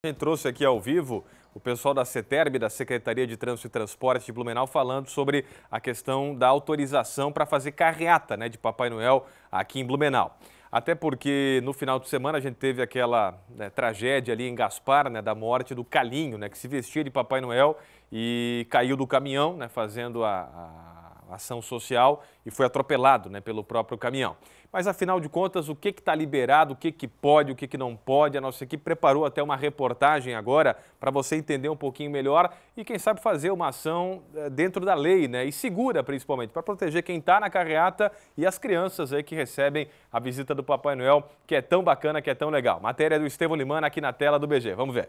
A gente trouxe aqui ao vivo o pessoal da CETERB, da Secretaria de Trânsito e Transporte de Blumenau, falando sobre a questão da autorização para fazer carreata né, de Papai Noel aqui em Blumenau. Até porque no final de semana a gente teve aquela né, tragédia ali em Gaspar, né, da morte do Calinho, né, que se vestia de Papai Noel e caiu do caminhão, né, fazendo a, a ação social e foi atropelado né, pelo próprio caminhão. Mas afinal de contas, o que está liberado, o que, que pode, o que, que não pode? A nossa equipe preparou até uma reportagem agora para você entender um pouquinho melhor e, quem sabe, fazer uma ação eh, dentro da lei né, e segura, principalmente, para proteger quem está na carreata e as crianças aí que recebem a visita do Papai Noel, que é tão bacana, que é tão legal. Matéria do Estevão Limana aqui na tela do BG. Vamos ver.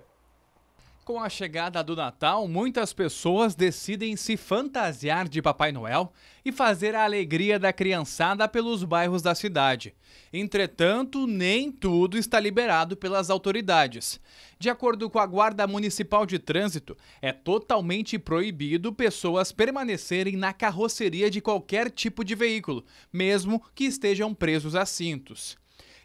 Com a chegada do Natal, muitas pessoas decidem se fantasiar de Papai Noel e fazer a alegria da criançada pelos bairros da cidade. Entretanto, nem tudo está liberado pelas autoridades. De acordo com a Guarda Municipal de Trânsito, é totalmente proibido pessoas permanecerem na carroceria de qualquer tipo de veículo, mesmo que estejam presos a cintos.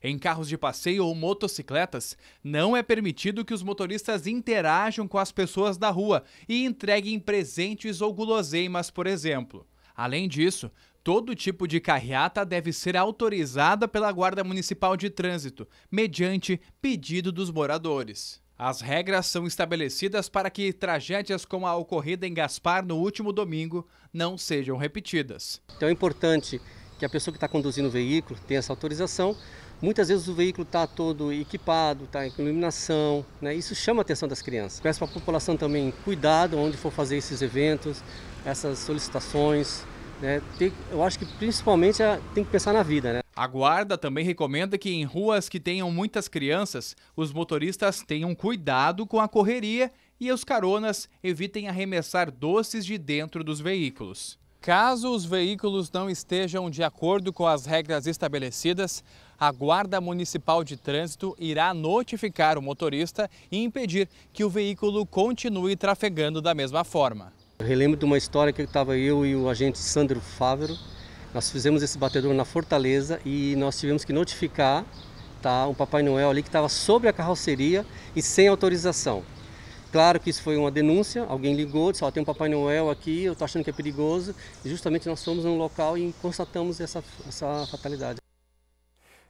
Em carros de passeio ou motocicletas, não é permitido que os motoristas interajam com as pessoas da rua e entreguem presentes ou guloseimas, por exemplo. Além disso, todo tipo de carreata deve ser autorizada pela Guarda Municipal de Trânsito, mediante pedido dos moradores. As regras são estabelecidas para que tragédias como a ocorrida em Gaspar no último domingo não sejam repetidas. Então é importante que a pessoa que está conduzindo o veículo tenha essa autorização, Muitas vezes o veículo está todo equipado, está com iluminação, né? isso chama a atenção das crianças. Peço para a população também cuidado onde for fazer esses eventos, essas solicitações. Né? Tem, eu acho que principalmente tem que pensar na vida. Né? A guarda também recomenda que em ruas que tenham muitas crianças, os motoristas tenham cuidado com a correria e os caronas evitem arremessar doces de dentro dos veículos. Caso os veículos não estejam de acordo com as regras estabelecidas, a Guarda Municipal de Trânsito irá notificar o motorista e impedir que o veículo continue trafegando da mesma forma. Eu relembro de uma história que estava eu e o agente Sandro Fávero. Nós fizemos esse batedor na Fortaleza e nós tivemos que notificar tá, Papai Noel ali que estava sobre a carroceria e sem autorização. Claro que isso foi uma denúncia, alguém ligou, disse, ó, tem um Papai Noel aqui, eu estou achando que é perigoso. E justamente nós fomos no local e constatamos essa, essa fatalidade.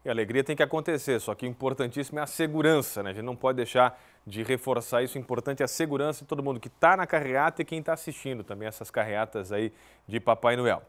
E a alegria tem que acontecer, só que o importantíssimo é a segurança, né? A gente não pode deixar de reforçar isso. O importante é a segurança de todo mundo que está na carreata e quem está assistindo também essas carreatas aí de Papai Noel.